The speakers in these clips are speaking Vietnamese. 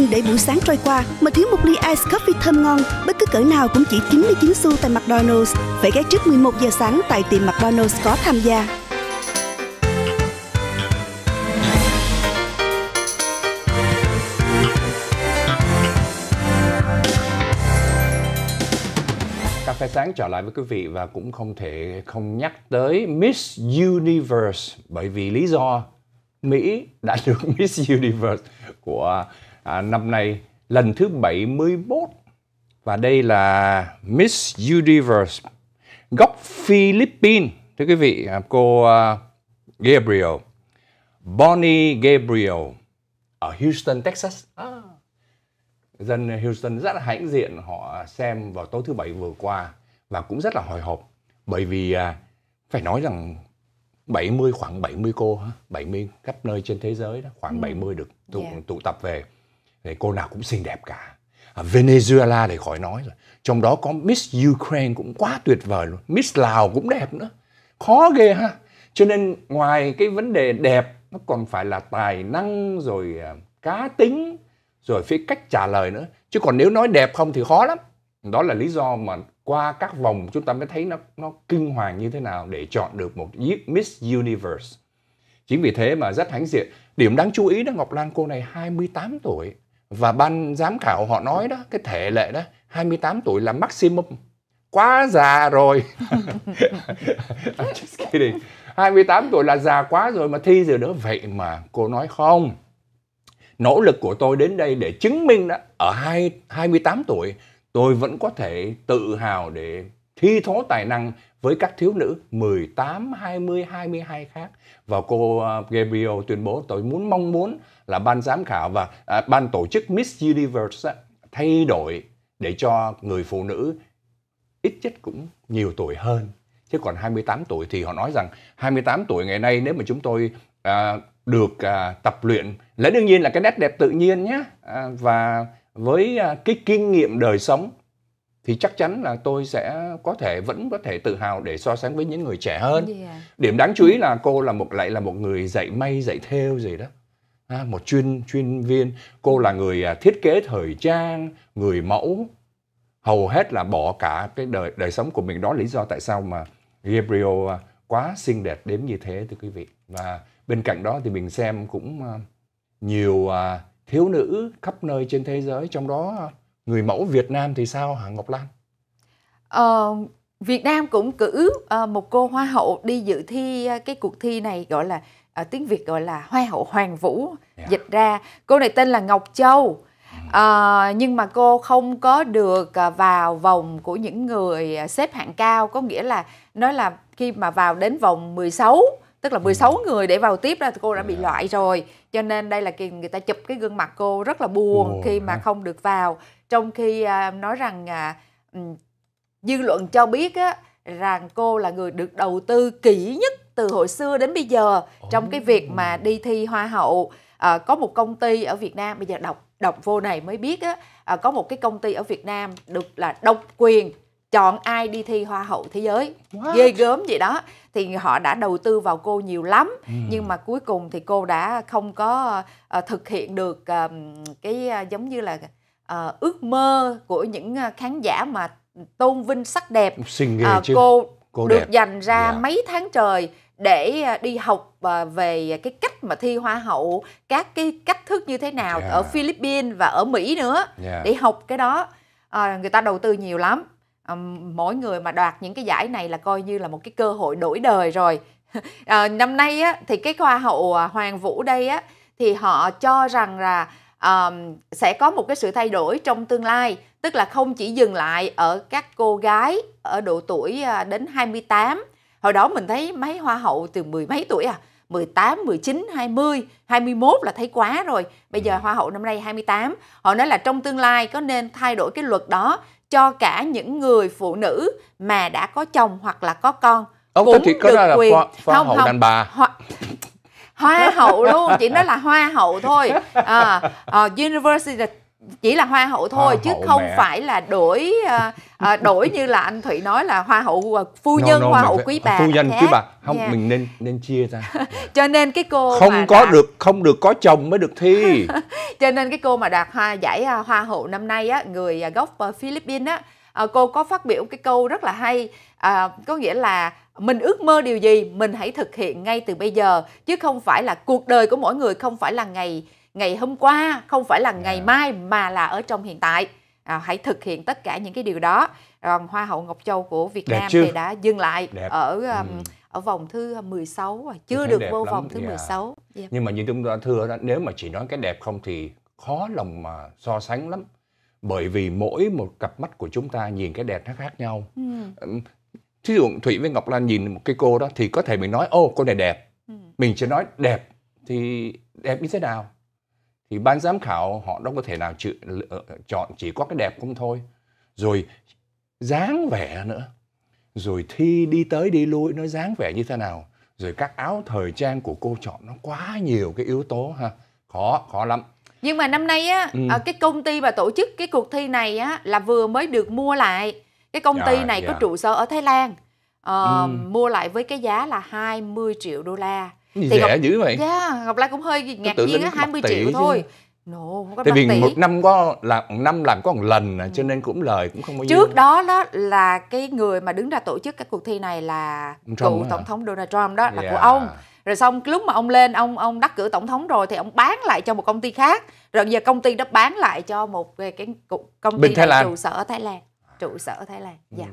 Đừng để buổi sáng trôi qua mà thiếu một ly ice coffee thơm ngon, bất cứ cỡ nào cũng chỉ 99 xu tại McDonald's. Phải ghé trước 11 giờ sáng tại tiệm McDonald's có tham gia. cà phê sáng trở lại với quý vị và cũng không thể không nhắc tới Miss Universe bởi vì lý do Mỹ đã được Miss Universe của à, năm nay lần thứ 71 và đây là Miss Universe gốc Philippines thưa quý vị à, cô uh, Gabriel Bonnie Gabriel ở Houston Texas à. dân Houston rất là hãnh diện họ xem vào tối thứ bảy vừa qua và cũng rất là hồi hộp bởi vì à, phải nói rằng 70 khoảng 70 cô 70 khắp nơi trên thế giới đó khoảng ừ. 70 được tụ yeah. Dạ. tụ tập về thì cô nào cũng xinh đẹp cả à, Venezuela thì khỏi nói rồi trong đó có Miss Ukraine cũng quá tuyệt vời luôn Miss Lào cũng đẹp nữa khó ghê ha cho nên ngoài cái vấn đề đẹp nó còn phải là tài năng rồi à, cá tính rồi phía cách trả lời nữa chứ còn nếu nói đẹp không thì khó lắm đó là lý do mà qua các vòng chúng ta mới thấy nó nó kinh hoàng như thế nào để chọn được một Miss Universe chính vì thế mà rất hãnh diện điểm đáng chú ý đó Ngọc Lan cô này 28 tuổi và ban giám khảo họ nói đó cái thể lệ đó 28 tuổi là maximum quá già rồi I'm just kidding 28 tuổi là già quá rồi mà thi giờ nữa vậy mà cô nói không nỗ lực của tôi đến đây để chứng minh đó ở hai 28 tuổi tôi vẫn có thể tự hào để thi thố tài năng với các thiếu nữ 18, 20, 22 khác và cô uh, Gabriel tuyên bố tôi muốn mong muốn là ban giám khảo và à, ban tổ chức Miss Universe thay đổi để cho người phụ nữ ít nhất cũng nhiều tuổi hơn chứ còn 28 tuổi thì họ nói rằng 28 tuổi ngày nay nếu mà chúng tôi à, được à, tập luyện lẽ đương nhiên là cái nét đẹp tự nhiên nhé à, và với à, cái kinh nghiệm đời sống thì chắc chắn là tôi sẽ có thể vẫn có thể tự hào để so sánh với những người trẻ hơn. Yeah. À? Điểm đáng chú ý là cô là một lại là một người dạy may dạy thêu gì đó. À, một chuyên chuyên viên, cô là người à, thiết kế thời trang, người mẫu. Hầu hết là bỏ cả cái đời đời sống của mình đó lý do tại sao mà Gabriel à, quá xinh đẹp đến như thế thưa quý vị. Và bên cạnh đó thì mình xem cũng nhiều thiếu nữ khắp nơi trên thế giới trong đó người mẫu Việt Nam thì sao hả Ngọc Lan? Ờ, Việt Nam cũng cử uh, một cô hoa hậu đi dự thi uh, cái cuộc thi này gọi là uh, tiếng Việt gọi là hoa hậu Hoàng Vũ yeah. Dạ. dịch ra cô này tên là Ngọc Châu uh, nhưng mà cô không có được uh, vào vòng của những người uh, xếp hạng cao có nghĩa là nói là khi mà vào đến vòng 16 tức là 16 ừ. người để vào tiếp đó cô đã bị dạ. loại rồi cho nên đây là kỳ người ta chụp cái gương mặt cô rất là buồn khi mà không được vào trong khi à, nói rằng à, dư luận cho biết á, rằng cô là người được đầu tư kỹ nhất từ hồi xưa đến bây giờ trong cái việc mà đi thi hoa hậu à, có một công ty ở Việt Nam bây giờ đọc đọc vô này mới biết á à, có một cái công ty ở Việt Nam được là độc quyền chọn ai đi thi hoa hậu thế giới ghê gớm vậy đó thì họ đã đầu tư vào cô nhiều lắm ừ. nhưng mà cuối cùng thì cô đã không có uh, thực hiện được uh, cái uh, giống như là uh, ước mơ của những ờ, khán giả mà tôn vinh sắc đẹp Xinh ghê uh, chứ. cô cô được dành ra yeah. Dạ. mấy tháng trời để đi học về cái cách mà thi hoa hậu các cái cách thức như thế nào yeah. Dạ. ở Philippines và ở Mỹ nữa yeah. Dạ. để học cái đó à, người ta đầu tư nhiều lắm à, mỗi người mà đoạt những cái giải này là coi như là một cái cơ hội đổi đời rồi à, năm nay á, thì cái hoa hậu Hoàng Vũ đây á thì họ cho rằng là um, sẽ có một cái sự thay đổi trong tương lai tức là không chỉ dừng lại ở các cô gái ở độ tuổi à, đến 28 hồi đó mình thấy mấy hoa hậu từ mười mấy tuổi à 18, 19, 20, 21 là thấy quá rồi. Bây giờ ừ. Hoa hậu năm nay 28. Họ nói là trong tương lai có nên thay đổi cái luật đó cho cả những người phụ nữ mà đã có chồng hoặc là có con. Ông cũng ta chỉ có quyền. là hoa, hoa không, hậu không. đàn bà. Hoa hoa hậu luôn chỉ nói là hoa hậu thôi à, à, university chỉ là hoa hậu thôi hoa chứ hậu không mẹ. phải là đổi à, à đổi như là anh Thụy nói là hoa hậu à, phu nhân no, no, hoa hậu quý bà phu nhân quý bà không yeah. mình nên nên chia ra cho nên cái cô không có đạt... được không được có chồng mới được thi cho nên cái cô mà đạt hoa giải à, hoa hậu năm nay á người gốc ờ, Philippines á Ờ, cô có phát biểu cái câu rất là hay à, có nghĩa là mình ước mơ điều gì mình hãy thực hiện ngay từ bây giờ chứ không phải là cuộc đời của mỗi người không phải là ngày ngày hôm qua không phải là ngày mai mà là ở trong hiện tại à, hãy thực hiện tất cả những cái điều đó còn hoa hậu Ngọc Châu của Việt đẹp Nam chứ? thì đã dừng lại đẹp. ở um, ở vòng thứ 16 rồi chưa được vô lắm. vòng thứ yeah. 16 yeah. Dạ. nhưng mà như chúng ta thưa đó nếu mà chỉ nói cái đẹp không thì khó lòng mà so sánh lắm bởi vì mỗi một cặp mắt của chúng ta nhìn cái đẹp nó khác nhau ừ. thí dụ thủy với ngọc lan nhìn một cái cô đó thì có thể mình nói ô cô này đẹp ừ. mình chỉ nói đẹp thì đẹp như thế nào thì ban giám khảo họ đâu có thể nào chữ, ờ, chọn chỉ có cái đẹp không thôi rồi dáng vẻ nữa rồi thi đi tới đi lui nó dáng vẻ như thế nào rồi các áo thời trang của cô chọn nó quá nhiều cái yếu tố ha khó khó lắm nhưng mà năm nay á ừ. Ờ, cái công ty mà tổ chức cái cuộc thi này á là vừa mới được mua lại cái công ty yeah, dạ, này yeah. có dạ. trụ sở ở thái lan uh, ừ. mua lại với cái giá là 20 triệu đô la thì rẻ Ngọc, dữ vậy yeah, dạ, Ngọc Lan cũng hơi ngạc nhiên á 20 triệu thôi No, Tại vì một năm có là một năm làm có một lần à, cho ừ. nên cũng lời cũng không có nhiêu. Trước đó đó là cái người mà đứng ra tổ chức cái cuộc thi này là Ông cựu tổng thống Donald Trump đó là yeah. của ông rồi xong lúc mà ông lên ông ông đắc cử tổng thống rồi thì ông bán lại cho một công ty khác rồi giờ công ty đó bán lại cho một cái công ty trụ sở ở thái lan trụ sở ở thái lan dạ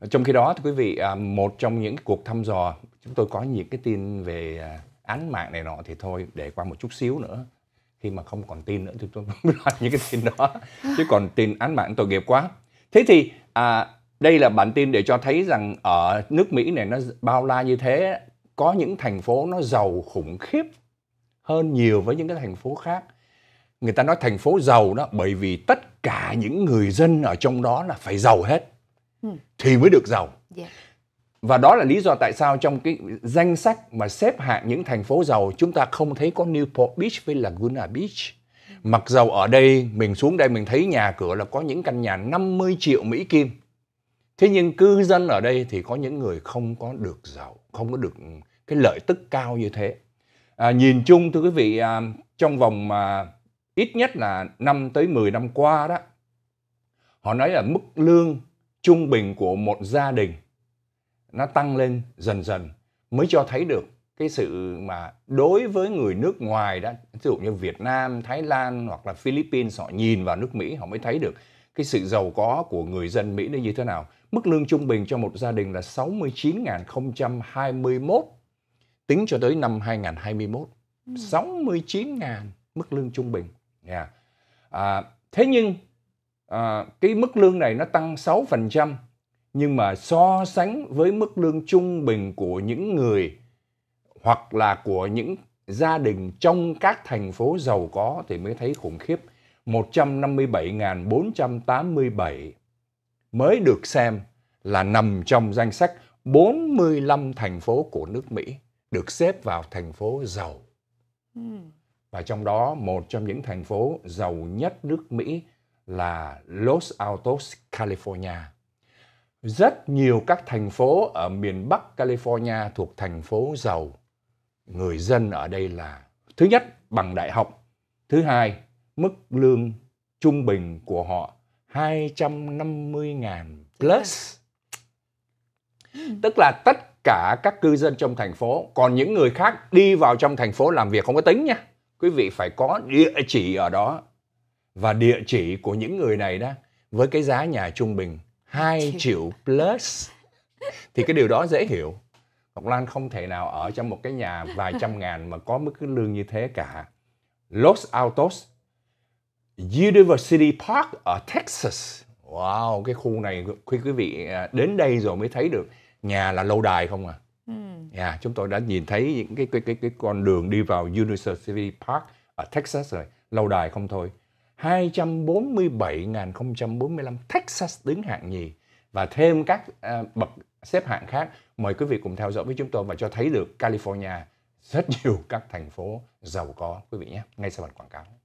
ừ. trong khi đó thưa quý vị à, một trong những cuộc thăm dò chúng tôi có những cái tin về à, án mạng này nọ thì thôi để qua một chút xíu nữa khi mà không còn tin nữa thì tôi không làm những cái tin đó chứ còn tin án mạng tội nghiệp quá thế thì à, đây là bản tin để cho thấy rằng ở nước mỹ này nó bao la như thế có những thành phố nó giàu khủng khiếp hơn nhiều với những cái thành phố khác người ta nói thành phố giàu đó bởi vì tất cả những người dân ở trong đó là phải giàu hết ừ. thì mới được giàu yeah. Dạ. và đó là lý do tại sao trong cái danh sách mà xếp hạng những thành phố giàu chúng ta không thấy có Newport Beach với Laguna Beach mặc dầu ở đây mình xuống đây mình thấy nhà cửa là có những căn nhà 50 triệu Mỹ Kim thế nhưng cư dân ở đây thì có những người không có được giàu không có được cái lợi tức cao như thế à, nhìn chung thưa quý vị à, trong vòng mà ít nhất là 5 tới 10 năm qua đó họ nói là mức lương trung bình của một gia đình nó tăng lên dần dần mới cho thấy được cái sự mà đối với người nước ngoài đó ví dụ như Việt Nam, Thái Lan hoặc là Philippines họ nhìn vào nước Mỹ họ mới thấy được cái sự giàu có của người dân Mỹ nó như thế nào. Mức lương trung bình cho một gia đình là 69.021 tính cho tới năm 2021. Ừ. 69.000 mức lương trung bình. Yeah. À, thế nhưng à, cái mức lương này nó tăng 6% nhưng mà so sánh với mức lương trung bình của những người hoặc là của những gia đình trong các thành phố giàu có thì mới thấy khủng khiếp 157.487 mới được xem là nằm trong danh sách 45 thành phố của nước Mỹ được xếp vào thành phố giàu. Hmm. Và trong đó một trong những thành phố giàu nhất nước Mỹ là Los Altos, California. Rất nhiều các thành phố ở miền Bắc California thuộc thành phố giàu. Người dân ở đây là thứ nhất bằng đại học, thứ hai mức lương trung bình của họ 250.000 plus. Ừ. Tức là tất cả các cư dân trong thành phố, còn những người khác đi vào trong thành phố làm việc không có tính nha. Quý vị phải có địa chỉ ở đó. Và địa chỉ của những người này đó với cái giá nhà trung bình 2 triệu plus thì cái điều đó dễ hiểu. Ngọc Lan không thể nào ở trong một cái nhà vài trăm ngàn mà có mức lương như thế cả. Los Altos University Park ở Texas. Wow, cái khu này khi quý vị à, đến đây rồi mới thấy được nhà là lâu đài không à? Nhà ừ. Yeah, chúng tôi đã nhìn thấy những cái cái cái cái con đường đi vào University Park ở Texas rồi, lâu đài không thôi. 247.045 Texas đứng hạng nhì và thêm các uh, bậc xếp hạng khác. Mời quý vị cùng theo dõi với chúng tôi và cho thấy được California rất nhiều các thành phố giàu có quý vị nhé. Ngay sau bản quảng cáo.